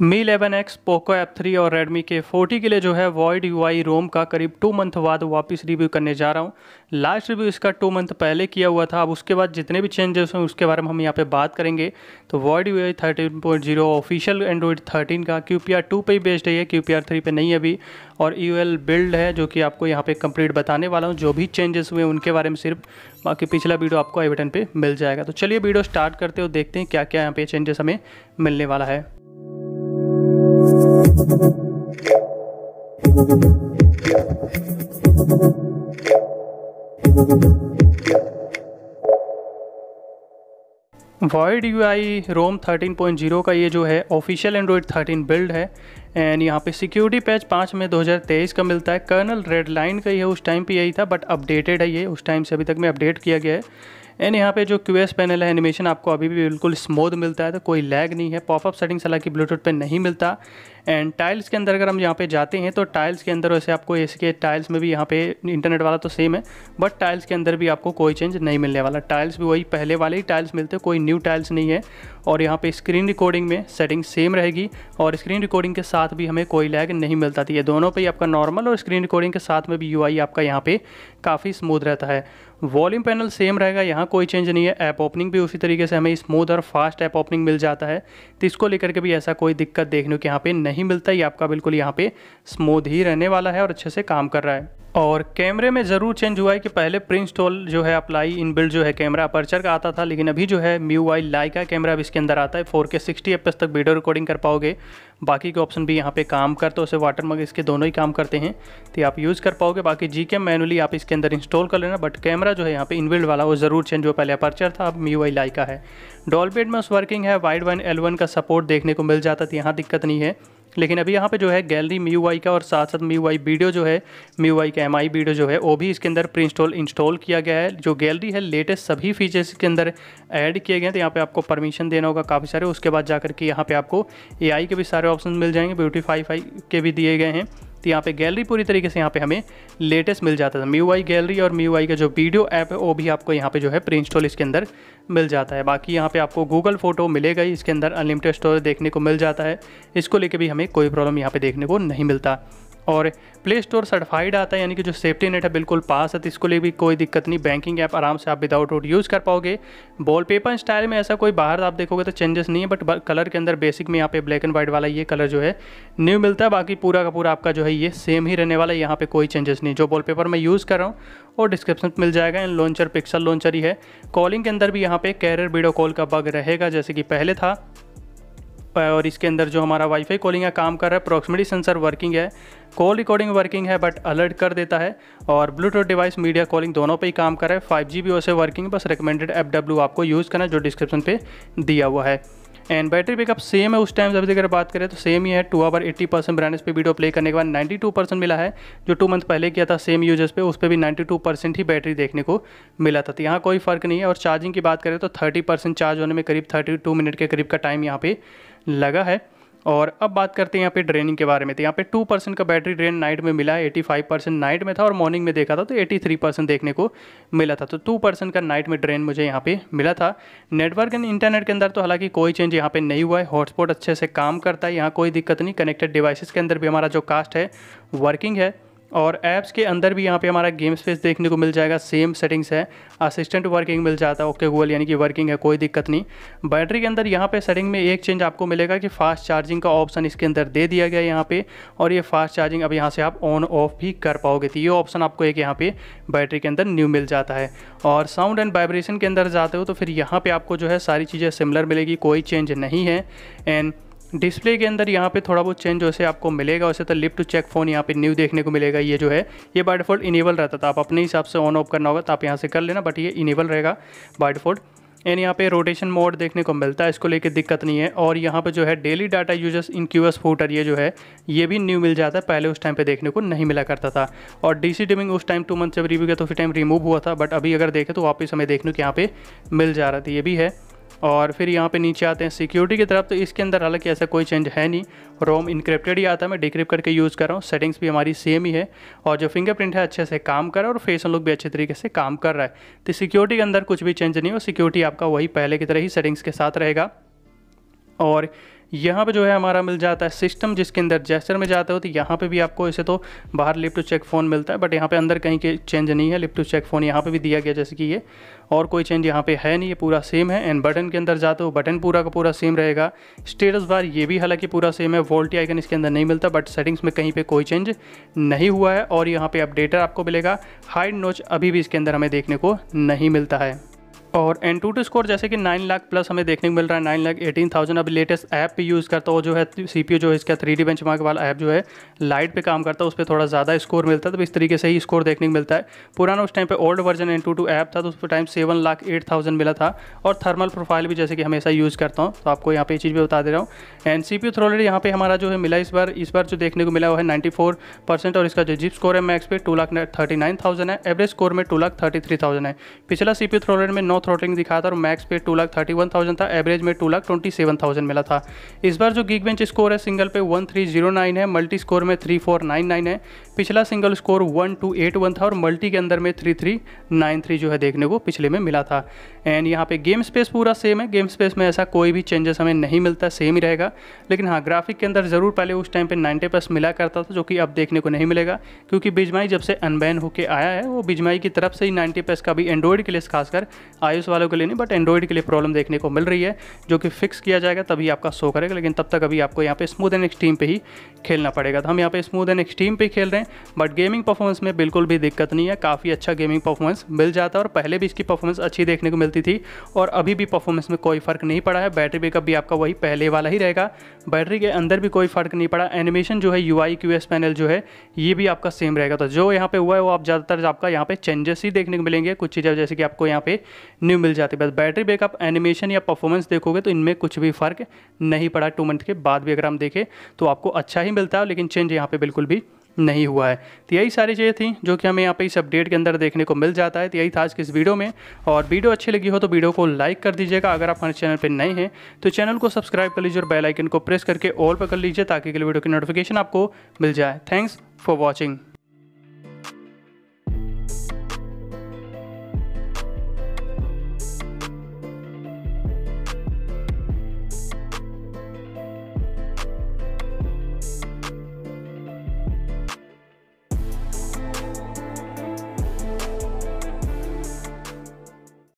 मी eleven X Poco F three और Redmi K forty के लिए जो है वॉइड यू आई रोम का करीब टू मंथ बाद वापस रिव्यू करने जा रहा हूँ लास्ट रिव्यू इसका टू मंथ पहले किया हुआ था अब उसके बाद जितने भी चेंजेस हैं उसके बारे में हम यहाँ पे बात करेंगे तो Void U I thirteen point zero official Android thirteen का क्यू पी आर टू पर ही बेस्ड है क्यू पी आर थ्री पर नहीं है अभी और यू एल बिल्ड है जो कि आपको यहाँ पर कंप्लीट बताने वाला हूँ जो भी चेंजेस हुए उनके बारे में सिर्फ बाकी पिछला वीडियो आपको आई बटन पर मिल जाएगा तो चलिए वीडियो स्टार्ट करते हो देखते हैं क्या क्या यहाँ पे चेंजेस हमें मिलने वाला है Void U I ROM thirteen point zero का ये जो है ऑफिशियल एंड्रॉयड थर्टीन बिल्ड है एंड यहाँ पे सिक्योरिटी पैच पाँच में 2023 का मिलता है कर्नल रेड लाइन का ये उस टाइम पे यही था बट अपडेटेड है ये उस टाइम से अभी तक में अपडेट किया गया है एंड यहाँ पे जो क्यू पैनल है एनिमेशन आपको अभी भी बिल्कुल स्मूथ मिलता है तो कोई लैग नहीं है पॉपअप सेटिंग्स हालांकि ब्लूटूथ पे नहीं मिलता एंड टाइल्स के अंदर अगर हम यहाँ पे जाते हैं तो टाइल्स के अंदर वैसे आपको इसके टाइल्स में भी यहाँ पे इंटरनेट वाला तो सेम है बट टाइल्स के अंदर भी आपको कोई चेंज नहीं मिलने वाला टाइल्स भी वही पहले वाले ही टाइल्स मिलते हैं कोई न्यू टाइल्स नहीं है और यहाँ पे स्क्रीन रिकॉर्डिंग में सेटिंग सेम रहेगी और स्क्रीन रिकॉर्डिंग के साथ भी हमें कोई लैग नहीं मिलता थी ये दोनों पर ही आपका नॉर्मल और स्क्रीन रिकॉर्डिंग के साथ में भी यू आपका यहाँ पर काफ़ी स्मूथ रहता है वॉल्यूम पैनल सेम रहेगा यहाँ कोई चेंज नहीं है ऐप ओपनिंग भी उसी तरीके से हमें स्मूथ और फास्ट ऐप ओपनिंग मिल जाता है तो इसको लेकर के भी ऐसा कोई दिक्कत देखने के यहाँ पर नहीं नहीं मिलता ये आपका बिल्कुल यहाँ पे स्मूथ ही रहने वाला है और अच्छे से काम कर रहा है और कैमरे में ज़रूर चेंज हुआ है कि पहले प्रिंस टोल जो है अप्लाई इन बिल्ड जो है कैमरा अपर्चर का आता था लेकिन अभी जो है म्यू वाई लाई का कैमरा अब इसके अंदर आता है फोर के सिक्सटी एफ तक वीडियो रिकॉर्डिंग कर पाओगे बाकी के ऑप्शन भी यहाँ पे काम करते तो उसे वाटर मग इसके दोनों ही काम करते हैं तो आप यूज़ कर पाओगे बाकी जी के मैनुअली आप इसके अंदर इंस्टॉल कर लेना बट कैमरा जो है यहाँ पर इनबिल्ड वाला वो ज़रूर चेंज हुआ पहले अपर्चर था अब म्यू वाई लाई का है डॉलबेड में वर्किंग है वाइड वन एल का सपोर्ट देखने को मिल जाता था तो यहाँ दिक्कत नहीं है लेकिन अभी यहाँ पे जो है गैलरी मी वाई का और साथ साथ मी वाई वीडियो जो है मी वाई का एम आई वीडियो जो है वो भी इसके अंदर प्री इंस्टॉल इंस्टॉल किया गया है जो गैलरी है लेटेस्ट सभी फीचर्स के अंदर ऐड किए गए हैं तो यहाँ पे आपको परमिशन देना होगा काफ़ी सारे उसके बाद जाकर के यहाँ पे आपको ए के भी सारे ऑप्शन मिल जाएंगे ब्यूटीफाई के भी दिए गए हैं तो यहाँ पे गैलरी पूरी तरीके से यहाँ पे हमें लेटेस्ट मिल जाता था म्यू आई गैलरी और मी का जो वीडियो ऐप है वो भी आपको यहाँ पे जो है प्री इंस्टॉल इसके अंदर मिल जाता है बाकी यहाँ पे आपको गूगल फोटो मिलेगा ही इसके अंदर अनलिमिटेड स्टोरेज देखने को मिल जाता है इसको लेके भी हमें कोई प्रॉब्लम यहाँ पे देखने को नहीं मिलता और प्ले स्टोर सर्टिफाइड आता है यानी कि जो सेफ्टी नेट है बिल्कुल पास है तो इसको लिए भी कोई दिक्कत नहीं बैंकिंग ऐप आराम से आप विदाउट आउट यूज़ कर पाओगे वॉलपेपर स्टाइल में ऐसा कोई बाहर आप देखोगे तो चेंजेस नहीं है बट कलर के अंदर बेसिक में यहाँ पे ब्लैक एंड व्हाइट वाला ये कलर जो है न्यू मिलता है बाकी पूरा का पूरा आपका जो है ये सेम ही रहने वाला है यहाँ पर कोई चेंजेस नहीं जो वॉल मैं यूज़ कर रहा हूँ और डिस्क्रिप्शन मिल जाएगा एंड लॉन्चर पिक्सल लॉन्चर ही है कॉलिंग के अंदर भी यहाँ पे कैरियर वीडियो कॉल का बग रहेगा जैसे कि पहले था और इसके अंदर जो हमारा वाईफाई कॉलिंग है काम कर रहा है प्रॉक्सिमिटी सेंसर वर्किंग है कॉल रिकॉर्डिंग वर्किंग है बट अलर्ट कर देता है और ब्लूटूथ डिवाइस मीडिया कॉलिंग दोनों पे ही काम कर रहा है फाइव जी भी वैसे वर्किंग बस रिकमेंडेड एप डब्ल्यू आपको यूज़ करना है जो डिस्क्रिप्शन पे दिया हुआ है एंड बैटरी बैकअप सेम है उस टाइम अभी अगर बात करें तो सेम ही है two hour eighty percent brightness पे वीडियो प्ले करने के बाद नाइन्टी टू परसेंट मिला है जो टू मंथ पहले किया था सेम यूजर्स पे उस पर भी नाइन्टी टू परसेंट ही बैटरी देखने को मिला था तो यहाँ कोई फ़र्क नहीं है और चार्जिंग की बात करें तो थर्टी परसेंट चार्ज होने में करीब थर्टी टू मिनट के करीब का टाइम यहाँ पर लगा है और अब बात करते हैं यहाँ पे ड्रेनिंग के बारे में तो यहाँ पे टू परसेंट का बैटरी ड्रेन नाइट में मिला एटी फाइव परसेंट नाइट में था और मॉर्निंग में देखा था तो एटी थ्री परसेंट देखने को मिला था तो टू परसेंट का नाइट में ड्रेन मुझे यहाँ पे मिला था नेटवर्क एंड इंटरनेट के अंदर तो हालांकि कोई चेंज यहाँ पर नहीं हुआ है हॉटस्पॉट अच्छे से काम करता है यहाँ कोई दिक्कत नहीं कनेक्टेड डिवाइसिस के अंदर भी हमारा जो कास्ट है वर्किंग है और ऐप्स के अंदर भी यहाँ पे हमारा गेम स्पेस देखने को मिल जाएगा सेम सेटिंग्स है असिस्टेंट वर्किंग मिल जाता है ओके गूगल यानी कि वर्किंग है कोई दिक्कत नहीं बैटरी के अंदर यहाँ पे सेटिंग में एक चेंज आपको मिलेगा कि फास्ट चार्जिंग का ऑप्शन इसके अंदर दे दिया गया यहाँ पे और ये फास्ट चार्जिंग अब यहाँ से आप ऑन ऑफ भी कर पाओगे तो ये ऑप्शन आपको एक यहाँ पर बैटरी के अंदर न्यू मिल जाता है और साउंड एंड वाइब्रेशन के अंदर जाते हो तो फिर यहाँ पर आपको जो है सारी चीज़ें सिमिलर मिलेगी कोई चेंज नहीं है एंड डिस्प्ले के अंदर यहाँ पे थोड़ा बहुत चेंज वैसे आपको मिलेगा वैसे तो लिप टू चेक फोन यहाँ पे न्यू देखने को मिलेगा ये जो है ये बाय डिफॉल्ट इनेबल रहता था आप अपने हिसाब से ऑन ऑफ करना होगा तो आप यहाँ से कर लेना बट ये इनेबल रहेगा बाय डिफॉल्ट एंड यहाँ पे रोटेशन मोड देखने को मिलता है इसको लेके दिक्कत नहीं है और यहाँ पे जो है daily data users in Q S footer ये जो है ये भी न्यू मिल जाता है पहले उस टाइम पे देखने को नहीं मिला करता था और डीसी डिमिंग उस टाइम टू मंथ जब रिव्यू किया तो उस टाइम रिमूव हुआ था बट अभी अगर देखें तो वापस हमें देखने को यहाँ पे मिल जा रहा था ये भी है और फिर यहाँ पे नीचे आते हैं सिक्योरिटी की तरफ तो इसके अंदर अलग ऐसा कोई चेंज है नहीं रोम इंक्रिप्टेड ही आता है मैं डिक्रिप्ट करके यूज़ कर रहा हूँ सेटिंग्स भी हमारी सेम ही है और जो फिंगरप्रिंट है अच्छे से काम कर रहा है और फेस अनलुक भी अच्छे तरीके से काम कर रहा है तो सिक्योरिटी के अंदर कुछ भी चेंज नहीं हो सिक्योरिटी आपका वही पहले की तरह ही सेटिंग्स के साथ रहेगा और यहाँ पे जो है हमारा मिल जाता है सिस्टम जिसके अंदर जैसर में जाते हो तो यहाँ पे भी आपको ऐसे तो बाहर लिप टू चेक फ़ोन मिलता है बट यहाँ पे अंदर कहीं के चेंज नहीं है लिप टू चेक फ़ोन यहाँ पे भी दिया गया जैसे कि ये और कोई चेंज यहाँ पे है नहीं ये पूरा सेम है एंड बटन के अंदर जाते हो बटन पूरा का पूरा सेम रहेगा स्टेटस बार ये भी हालांकि पूरा सेम है वोल्टी आइकन इसके अंदर नहीं मिलता बट सेटिंग्स में कहीं पर कोई चेंज नहीं हुआ है और यहाँ पर अपडेटर आपको मिलेगा हाइड नोच अभी भी इसके अंदर हमें देखने को नहीं मिलता है और एन टू टू स्कोर जैसे कि नाइन लाख प्लस हमें देखने को मिल रहा है नाइन लाख एटीन थाउजेंड अभी लेटेस्ट ऐप पे यूज़ करता हो जो है सी पी जो है इसका थ्री डी बेंच मार्क वाला ऐप जो है लाइट पे काम करता है उस पर थोड़ा ज़्यादा स्कोर मिलता है तो इस तरीके से ही स्कोर देखने को मिलता है पुराना उस टाइम पे old version AnTuTu app था तो उस time seven lakh eight thousand मिला था और थर्मल प्रोफाइल भी जैसे कि हमेशा यूज़ करता हूँ तो आपको यहाँ पे ये चीज़ भी बता दे रहा हूँ एन सी पी थ्रोलर यहाँ पे हमारा जो है मिला इस बार इस बार जो देखने को मिला वो है नाइन्टी फोर परसेंट और इसका जो जिप स्कोर है मैक्स पे two lakh thirty nine thousand है एवरेज स्कोर में two lakh thirty three thousand है पिछला सी पी थ्रोलेट में नौ नो थ्रोटलिंग दिखाया था और मैक्स पे two lakh thirty one thousand था एवरेज में two lakh twenty seven thousand मिला था इस बार जो गिग बेंच स्कोर है सिंगल पे वन थ्री जीरो नाइन है मल्टी स्कोर में थ्री फोर नाइन नाइन है पिछला single score one two eight one था और मल्टी के अंदर में थ्री थ्री नाइन थ्री जो है देखने को पिछले में मिला था एंड यहाँ पे गेम स्पेस पूरा सेम है गेम स्पेस में ऐसा कोई भी चेंजेस हमें नहीं मिलता सेम ही रहेगा लेकिन हाँ ग्राफिक के अंदर ज़रूर पहले उस टाइम पे नाइनटी प्लस मिला करता था जो कि अब देखने को नहीं मिलेगा क्योंकि बिजमाई जब से अनबैन होकर आया है वो बिजमाई की तरफ से ही नाइनटी प्लस का भी एंड्रॉइड के लिए खासकर आई वालों के लिए नहीं बट एंड्रॉइड के लिए प्रॉब्लम देखने को मिल रही है जो कि फिक्स किया जाएगा तभी आपका शो करेगा लेकिन तब तक अभी आपको यहाँ पे स्मूथ एंड एक्सट्रीम पे ही खेलना पड़ेगा तो हम यहाँ पे स्मूथ एंड एक्सट्रीम पे खेल रहे हैं बट गेमिंग परफॉर्मेंस में बिल्कुल भी दिक्कत नहीं है काफ़ी अच्छा गेमिंग परफॉर्मेंस मिल जाता है और पहले भी इसकी परफॉर्मेंस अच्छी देखने को मिलती थी और अभी भी परफॉर्मेंस में कोई फ़र्क नहीं पड़ा है बैटरी बैकअप भी आपका वही पहले वाला ही रहेगा बैटरी के अंदर भी कोई फ़र्क नहीं पड़ा एनिमेशन जो है यू आई पैनल जो है ये भी आपका सेम रहेगा तो जो यहाँ पे हुआ है वो आप ज़्यादातर आपका यहाँ पे चेंजेस ही देखने को मिलेंगे कुछ चीज़ें जैसे कि आपको यहाँ पे न्यू मिल जाती है बस बैटरी बैकअप एनिमेशन या परफॉर्मेंस देखोगे तो इनमें कुछ भी फ़र्क नहीं पड़ा टू मंथ के बाद भी अगर हम देखें तो आपको अच्छा ही मिलता है लेकिन चेंज यहाँ पर बिल्कुल भी नहीं हुआ है तो यही सारी चीज़ें थी जो कि हमें यहाँ पे इस अपडेट के अंदर देखने को मिल जाता है तो यही था आज के इस वीडियो में और वीडियो अच्छी लगी हो तो वीडियो को लाइक कर दीजिएगा अगर आप हमारे चैनल पर नए हैं तो चैनल को सब्सक्राइब कर लीजिए और बेल आइकन को प्रेस करके ऑल पर कर लीजिए ताकि अगले वीडियो की नोटिफिकेशन आपको मिल जाए थैंक्स फॉर वॉचिंग